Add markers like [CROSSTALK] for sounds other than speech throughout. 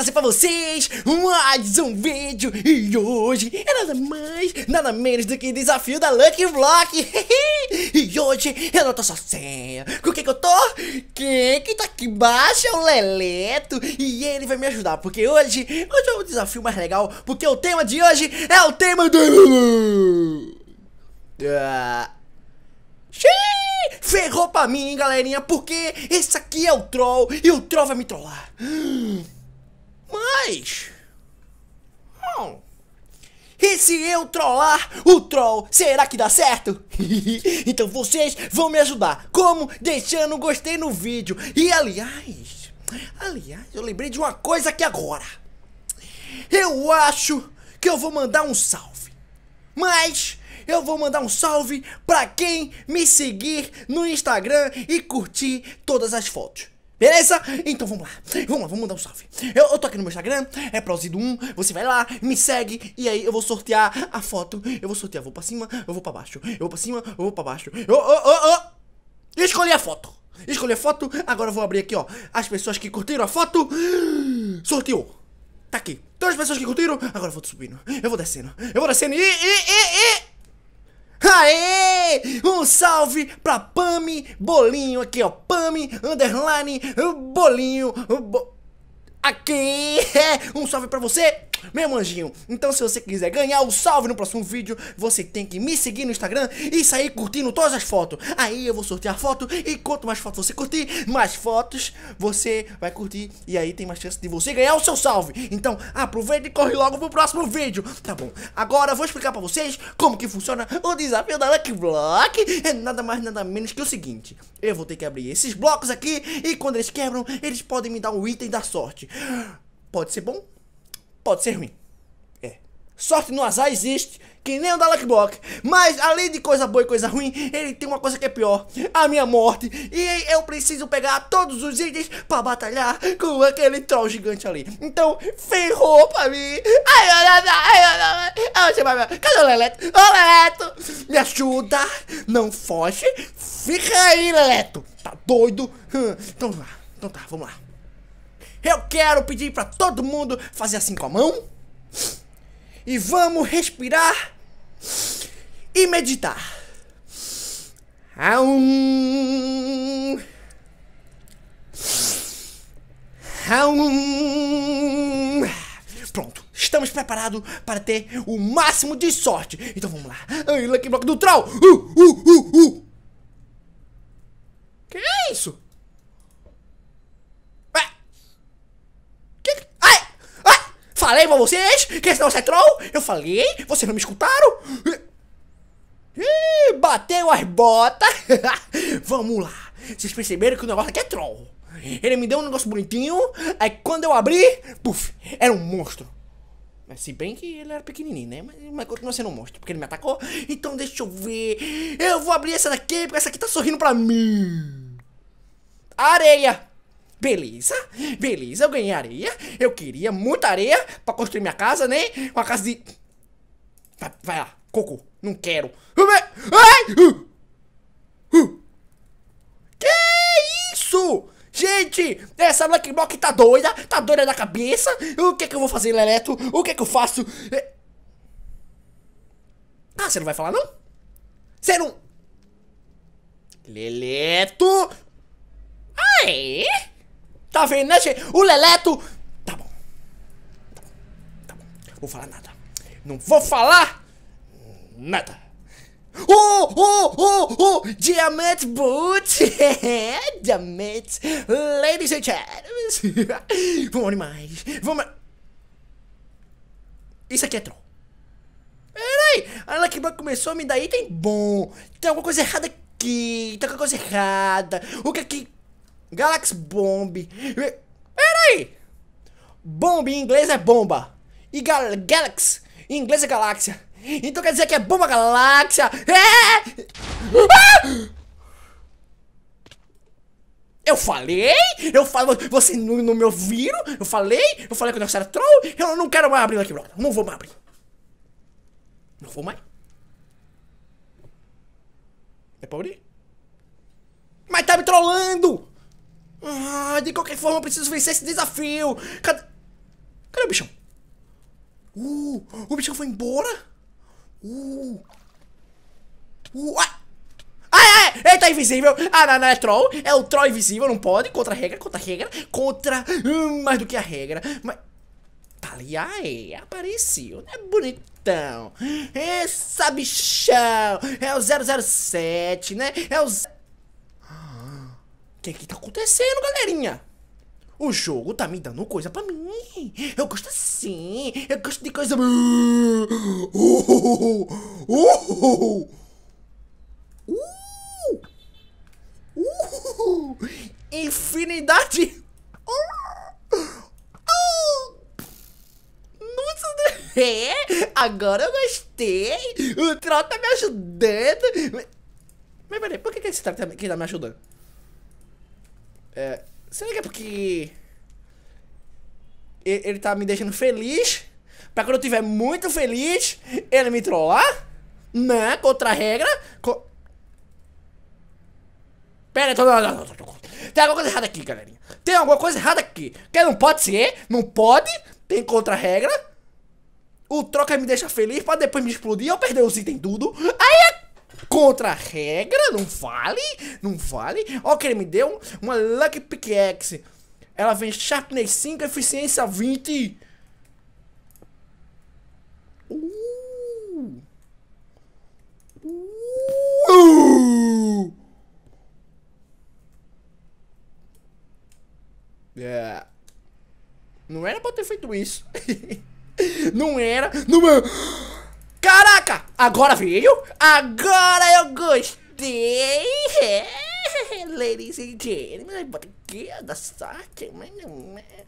trazer pra vocês mais um vídeo E hoje é nada mais, nada menos do que desafio da Lucky Block [LAUGHS] E hoje eu não tô sozinha Com quem que eu tô? Quem que tá aqui embaixo é o Leleto E ele vai me ajudar, porque hoje, hoje é o um desafio mais legal Porque o tema de hoje é o tema do... Ah... Xiii! Ferrou pra mim, galerinha, porque esse aqui é o troll e o troll vai me trollar. Mas. Não. E se eu trollar o troll, será que dá certo? [LAUGHS] então vocês vão me ajudar. Como? Deixando um gostei no vídeo. E aliás, aliás, eu lembrei de uma coisa aqui agora. Eu acho que eu vou mandar um salve. Mas eu vou mandar um salve para quem me seguir no Instagram e curtir todas as fotos. Beleza? Então vamos lá. Vamos lá, vamos mandar um salve. Eu, eu tô aqui no meu Instagram, é Prosido1. Você vai lá, me segue. E aí eu vou sortear a foto. Eu vou sortear. Vou pra cima, eu vou pra baixo. Eu vou pra cima, eu vou pra baixo. Eu, eu, eu, eu. Escolhi a foto. Escolhi a foto. Agora eu vou abrir aqui, ó. As pessoas que curtiram a foto. Sorteou. Tá aqui. Todas então as pessoas que curtiram. Agora eu vou subindo. Eu vou descendo. Eu vou descendo. E, e, e, e. Aê! Um salve pra Pami Bolinho aqui, ó. Pami Underline Bolinho. Bo... Aqui! [LAUGHS] Um salve pra você! Meu anjinho, então se você quiser ganhar o salve no próximo vídeo, você tem que me seguir no Instagram e sair curtindo todas as fotos. Aí eu vou sortear foto e quanto mais fotos você curtir, mais fotos você vai curtir e aí tem mais chance de você ganhar o seu salve. Então aproveita e corre logo pro próximo vídeo, tá bom? Agora eu vou explicar pra vocês como que funciona o desafio da Lucky Block. É nada mais nada menos que o seguinte, eu vou ter que abrir esses blocos aqui e quando eles quebram, eles podem me dar um item da sorte. Pode ser bom, pode ser ruim. É. Sorte no azar existe, que nem o da Luckbox. Mas além de coisa boa e coisa ruim, ele tem uma coisa que é pior: a minha morte. E eu preciso pegar todos os itens pra batalhar com aquele troll gigante ali. Então, ferrou pra mim. Ai, ai, ai, ai, ai, ai, ai, ah, Cadê o Leleto? Ô Leleto, me ajuda. Não foge. Fica aí, Leleto. Tá doido? Hum. Então, então tá, vamos lá. Eu quero pedir para todo mundo fazer assim com a mão. E vamos respirar e meditar. Aum. Aum. Pronto, estamos preparados para ter o máximo de sorte. Então vamos lá. Ai, Lucky Block do Troll! Uh, uh, uh, uh. falei pra vocês que esse não é troll? Eu falei, vocês não me escutaram? Ih, bateu as botas. [LAUGHS] Vamos lá. Vocês perceberam que o negócio aqui é troll. Ele me deu um negócio bonitinho, aí quando eu abri, puf, era um monstro. Se bem que ele era pequenininho, né? Mas, mas continua sendo um monstro, porque ele me atacou. Então deixa eu ver. Eu vou abrir essa daqui, porque essa aqui tá sorrindo pra mim. Areia. Beleza, beleza, eu ganhei areia. Eu queria muita areia pra construir minha casa, né? Uma casa de... Vai, vai lá, cocô, não quero. Ai! Que isso? Gente, essa Black Block tá doida, tá doida da cabeça. O que é que eu vou fazer, Leleto? O que é que eu faço? É- ah, você não vai falar, não? Você não... Leleto! Ah, é? Tá vendo, né, gente? O Leleto. Tá bom. Tá bom. Tá bom. Vou falar nada. Não vou falar nada. Oh, oh, oh, oh, Diamante Boot, [LAUGHS] Diamante, Ladies and Gentlemen, [LAUGHS] vamos animais. vamos... Isso aqui é troll. Peraí, a Lucky começou a me dar item bom, tem alguma coisa errada aqui, tem alguma coisa errada, o que é que Galaxy Bomb. Peraí! Bomb em inglês é bomba. E gal Galaxy em inglês é galáxia. Então quer dizer que é bomba galáxia. É! Ah! Eu falei? Eu falo, você não, não me ouviram? Eu falei? Eu falei que o negócio era troll? Eu não quero mais abrir aqui, brother. Não vou mais abrir. Não vou mais. É pra abrir? Mas tá me trollando! Ah, de qualquer forma, eu preciso vencer esse desafio. Cadê, Cadê o bichão? Uh, o bichão foi embora? Uh. Uh, ai. Ai, ai, ele tá invisível. Ah, não, não, é troll. É o troll invisível, não pode. Contra a regra, contra a regra. Contra hum, mais do que a regra. Mas... Tá ali, ai, apareceu, né? Bonitão. Essa bichão. É o 007, né? É o... O que que tá acontecendo, galerinha? O jogo tá me dando coisa pra mim. Eu gosto assim. Eu gosto de coisa. Uh, uh, uh, infinidade. é, agora eu gostei. O Troll tá me ajudando. Mas peraí, por que, que esse Troll tá, tá me ajudando? É, será que é porque. Ele tá me deixando feliz? Pra quando eu tiver muito feliz, ele me trollar? Né? Contra a regra? Co... Pera, tô... Tem alguma coisa errada aqui, galerinha. Tem alguma coisa errada aqui. Que não pode ser, não pode. Tem contra-regra. O troca me deixa feliz pra depois me explodir eu perder os itens tudo. Aí é contra a regra, não vale, não vale. Ó, que ele me deu uma Lucky Pickaxe. Ela vem Sharpness 5, eficiência 20. Uh. Uh. É. Não era pra ter feito isso. [LAUGHS] não era. Não era. É. Agora veio? Agora eu gostei! [LAUGHS] Ladies and gentlemen, bota aqui, da sorte. Né, né,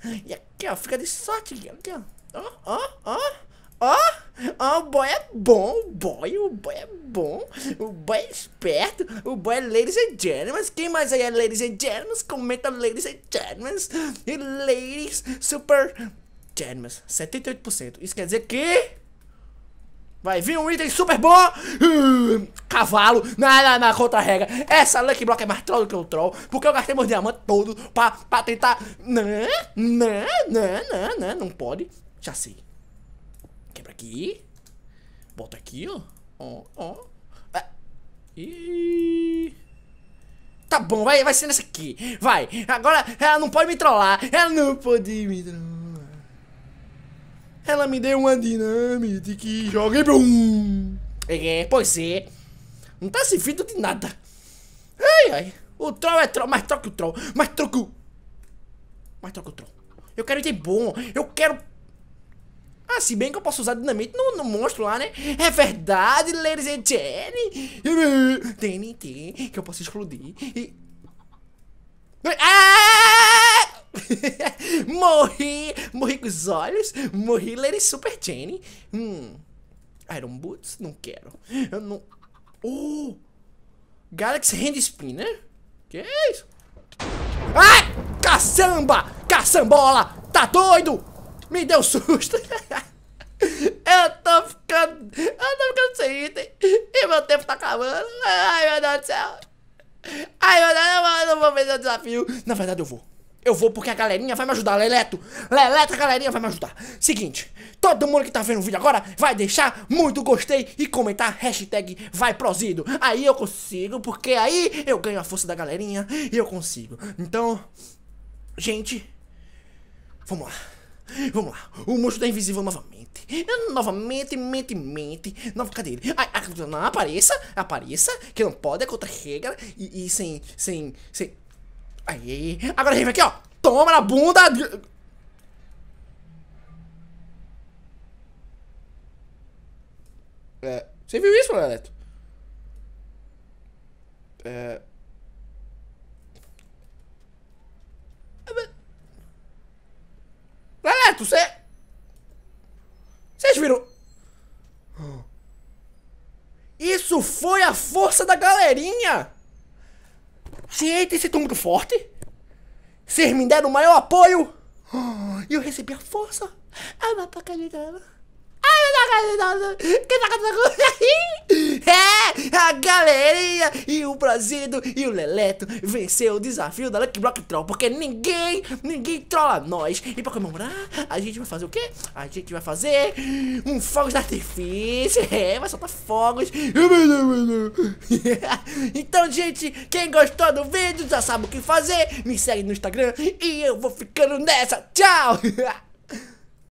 né. E aqui, ó, fica de sorte aqui, ó. Ó, ó, ó. Ó, ó, o boy é bom, o boy, o boy é bom, o boy é esperto, o boy é ladies and gentlemen. Quem mais aí é ladies and gentlemen? Comenta ladies and gentlemen. E ladies super gentlemen, 78%. Isso quer dizer que... Vai vir um item super bom. Uh, cavalo. Na, na, na contra-regra. Essa Lucky Block é mais troll do que o troll. Porque eu gastei meus diamantes todos pra, pra tentar. Não, né, não, né, não, né, não, não. Não pode. Já sei. Quebra aqui. Bota aqui, ó. Ó, ó. E... É. Tá bom, vai, vai ser nessa aqui. Vai. Agora ela não pode me trollar. Ela não pode me trollar. Ela me deu uma dinâmica que joga e bum. É, é pois é. Não tá servindo de nada. Ai, ai. O troll é troll, mas troca o troll. Mas troca o... Mas troca o troll. Eu quero ter bom. Eu quero... Ah, se bem que eu posso usar dinamite no, no monstro lá, né? É verdade, ladies and gentlemen. TNT, que eu posso explodir. E... Ah! [LAUGHS] morri! Morri com os olhos, morri Lady Super Jenny. Hum. Iron Boots? Não quero. Eu não. Oh! Galaxy Hand Spinner? Que é isso? Ai! Caçamba! Caçambola! Tá doido? Me deu susto! [LAUGHS] Eu tô ficando. Eu tô ficando sem item. E meu tempo tá acabando. Ai, meu Deus do céu. Ai, meu Deus, eu não vou fazer o desafio. Na verdade, eu vou. Eu vou porque a galerinha vai me ajudar, Leleto. Leleto, a galerinha vai me ajudar. Seguinte, todo mundo que tá vendo o vídeo agora vai deixar muito gostei e comentar hashtag vai prozido. Aí eu consigo, porque aí eu ganho a força da galerinha e eu consigo. Então, gente, vamos lá. Vamos lá, o monstro da tá invisível novamente. Novamente, mente, mente. Nova, cadê ele? Ai, não, apareça, apareça, que não pode, é contra regra. E, e sem, sem, sem. Aí, agora vem aqui, ó. Toma na bunda. É, você viu isso, Leleto? É... Leleto, você... Vocês viram... Isso foi a força da galerinha! Ciente esse túmulo forte. Vocês me deram o maior apoio. [GASPS] E eu recebi a força. A mapa dela. [LAUGHS] É, a galerinha e o Brasil e o Leleto venceu o desafio da Lucky Block Troll Porque ninguém, ninguém trola nós E pra comemorar, a gente vai fazer o quê? A gente vai fazer um fogos de artifício É, vai soltar fogos [LAUGHS] Então, gente, quem gostou do vídeo já sabe o que fazer Me segue no Instagram e eu vou ficando nessa Tchau! [LAUGHS]